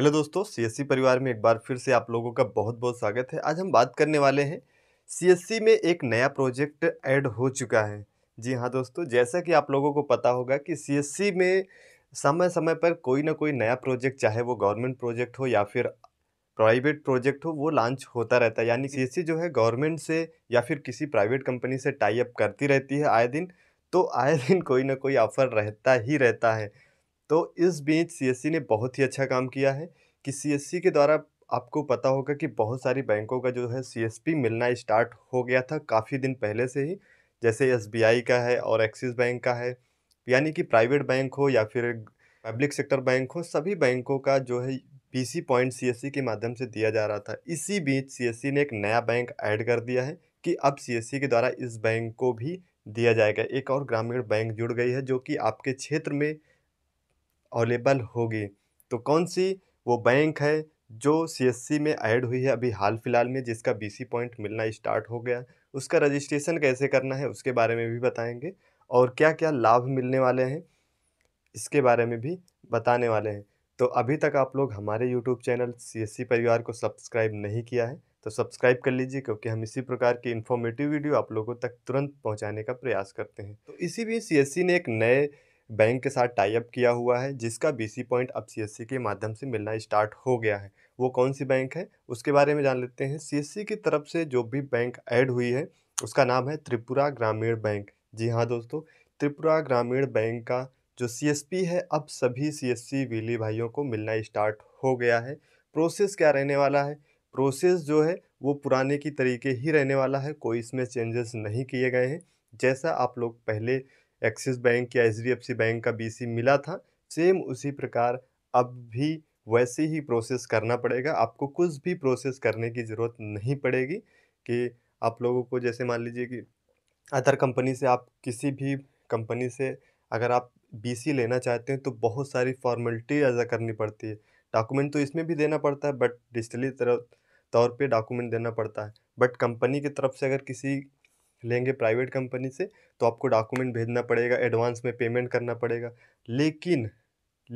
hello दोस्तों CSC परिवार में एक बार फिर से आप लोगों का बहुत बहुत स्वागत है आज हम बात करने वाले हैं सीएससी में एक नया प्रोजेक्ट ऐड हो चुका है जी हाँ दोस्तों जैसा कि आप लोगों को पता होगा कि सीएससी में समय समय पर कोई ना कोई नया प्रोजेक्ट चाहे वो गवर्नमेंट प्रोजेक्ट हो या फिर प्राइवेट प्रोजेक्ट हो वो लॉन्च होता रहता है यानी सी जो है गवर्नमेंट से या फिर किसी प्राइवेट कंपनी से टाई अप करती रहती है आए दिन तो आए दिन कोई ना कोई ऑफर रहता ही रहता है तो इस बीच सी ने बहुत ही अच्छा काम किया है कि सी के द्वारा आपको पता होगा कि बहुत सारी बैंकों का जो है सी मिलना स्टार्ट हो गया था काफ़ी दिन पहले से ही जैसे एस का है और एक्सिस बैंक का है यानी कि प्राइवेट बैंक हो या फिर पब्लिक सेक्टर बैंक हो सभी बैंकों का जो है बीसी पॉइंट सी के माध्यम से दिया जा रहा था इसी बीच सी ने एक नया बैंक ऐड कर दिया है कि अब सी के द्वारा इस बैंक को भी दिया जाएगा एक और ग्रामीण बैंक जुड़ गई है जो कि आपके क्षेत्र में अवेलेबल होगी तो कौन सी वो बैंक है जो सीएससी में ऐड हुई है अभी हाल फिलहाल में जिसका बीसी पॉइंट मिलना स्टार्ट हो गया उसका रजिस्ट्रेशन कैसे करना है उसके बारे में भी बताएंगे और क्या क्या लाभ मिलने वाले हैं इसके बारे में भी बताने वाले हैं तो अभी तक आप लोग हमारे यूट्यूब चैनल सी परिवार को सब्सक्राइब नहीं किया है तो सब्सक्राइब कर लीजिए क्योंकि हम इसी प्रकार की इन्फॉर्मेटिव वीडियो आप लोगों तक तुरंत पहुंचाने का प्रयास करते हैं तो इसी बीच सी ने एक नए बैंक के साथ टाइप किया हुआ है जिसका बीसी पॉइंट अब सीएससी के माध्यम से मिलना स्टार्ट हो गया है वो कौन सी बैंक है उसके बारे में जान लेते हैं सीएससी की तरफ से जो भी बैंक ऐड हुई है उसका नाम है त्रिपुरा ग्रामीण बैंक जी हाँ दोस्तों त्रिपुरा ग्रामीण बैंक का जो सी है अब सभी सी वीली भाइयों को मिलना स्टार्ट हो गया है प्रोसेस क्या रहने वाला है प्रोसेस जो है वो पुराने की तरीके ही रहने वाला है कोई इसमें चेंजेस नहीं किए गए हैं जैसा आप लोग पहले एक्सिस बैंक या H D F C bank का बी सी मिला था सेम उसी प्रकार अब भी वैसे ही प्रोसेस करना पड़ेगा आपको कुछ भी प्रोसेस करने की ज़रूरत नहीं पड़ेगी कि आप लोगों को जैसे मान लीजिए कि अदर कंपनी से आप किसी भी कंपनी से अगर आप बीसी लेना चाहते हैं तो बहुत सारी फॉर्मेलिटी अदा करनी पड़ती है डॉक्यूमेंट तो इसमें भी देना पड़ता है बट डिजिटली तरह तौर पे डॉक्यूमेंट देना पड़ता है बट कंपनी की तरफ से अगर किसी लेंगे प्राइवेट कंपनी से तो आपको डॉक्यूमेंट भेजना पड़ेगा एडवांस में पेमेंट करना पड़ेगा लेकिन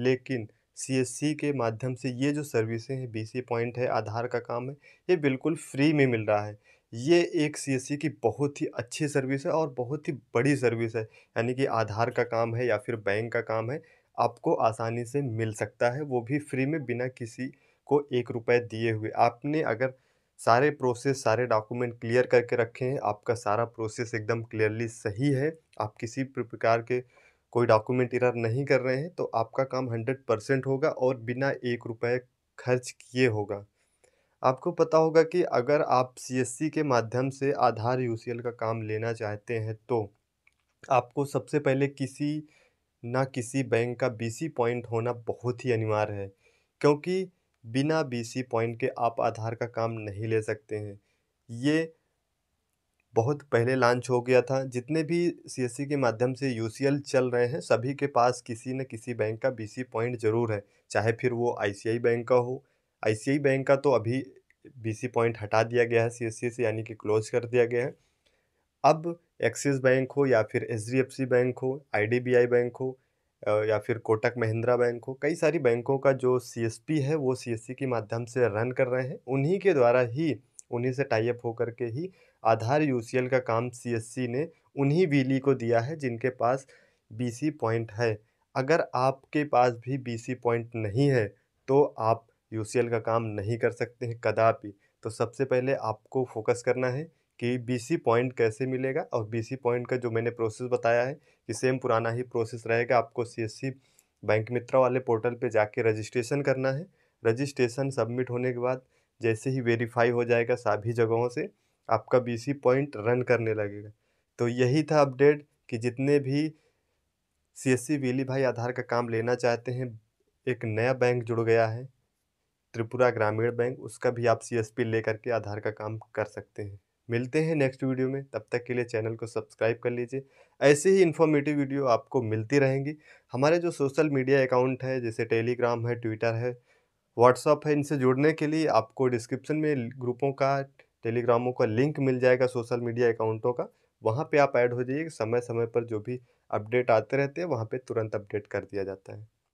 लेकिन सीएससी के माध्यम से ये जो सर्विसें हैं बीसी पॉइंट है आधार का काम है ये बिल्कुल फ्री में मिल रहा है ये एक सीएससी की बहुत ही अच्छी सर्विस है और बहुत ही बड़ी सर्विस है यानी कि आधार का काम है या फिर बैंक का काम है आपको आसानी से मिल सकता है वो भी फ्री में बिना किसी को एक रुपए दिए हुए आपने अगर सारे प्रोसेस सारे डॉक्यूमेंट क्लियर करके रखे हैं आपका सारा प्रोसेस एकदम क्लियरली सही है आप किसी भी प्रकार के कोई डॉक्यूमेंट इरर नहीं कर रहे हैं तो आपका काम हंड्रेड परसेंट होगा और बिना एक रुपये खर्च किए होगा आपको पता होगा कि अगर आप सीएससी के माध्यम से आधार यूसीएल का काम लेना चाहते हैं तो आपको सबसे पहले किसी ना किसी बैंक का बीसी पॉइंट होना बहुत ही अनिवार्य है क्योंकि बिना बीसी पॉइंट के आप आधार का काम नहीं ले सकते हैं ये बहुत पहले लॉन्च हो गया था जितने भी सी के माध्यम से यू चल रहे हैं सभी के पास किसी न किसी बैंक का बी पॉइंट ज़रूर है चाहे फिर वो आई बैंक का हो आई बैंक का तो अभी बी पॉइंट हटा दिया गया है सी से यानी कि क्लोज कर दिया गया है अब एक्सिस बैंक हो या फिर एच बैंक हो आई बैंक हो या फिर कोटक महिंद्रा बैंक हो कई सारी बैंकों का जो सी है वो सी के माध्यम से रन कर रहे हैं उन्हीं के द्वारा ही उन्हीं से टाइप होकर के ही आधार यू का काम सी ने उन्हीं वीली e को दिया है जिनके पास बी पॉइंट है अगर आपके पास भी बी पॉइंट नहीं है तो आप यू का काम नहीं कर सकते हैं कदापि तो सबसे पहले आपको फोकस करना है कि बीसी पॉइंट कैसे मिलेगा और बीसी पॉइंट का जो मैंने प्रोसेस बताया है कि सेम पुराना ही प्रोसेस रहेगा आपको सीएससी बैंक मित्रा वाले पोर्टल पे जाके रजिस्ट्रेशन करना है रजिस्ट्रेशन सबमिट होने के बाद जैसे ही वेरीफाई हो जाएगा सभी जगहों से आपका बीसी पॉइंट रन करने लगेगा तो यही था अपडेट कि जितने भी सी एस वेली भाई आधार का काम लेना चाहते हैं एक नया बैंक जुड़ गया है त्रिपुरा ग्रामीण बैंक उसका भी आप सी एस पी ले करके आधार का काम कर सकते हैं मिलते हैं नेक्स्ट वीडियो में तब तक के लिए चैनल को सब्सक्राइब कर लीजिए ऐसे ही इन्फॉर्मेटिव वीडियो आपको मिलती रहेंगी हमारे जो सोशल मीडिया अकाउंट है जैसे टेलीग्राम है ट्विटर है व्हाट्सअप है इनसे जुड़ने के लिए आपको डिस्क्रिप्शन में ग्रुपों का टेलीग्रामों का लिंक मिल जाएगा सोशल मीडिया अकाउंटों का वहाँ पर आप ऐड हो जाइए समय समय पर जो भी अपडेट आते रहते हैं वहाँ पर तुरंत अपडेट कर दिया जाता है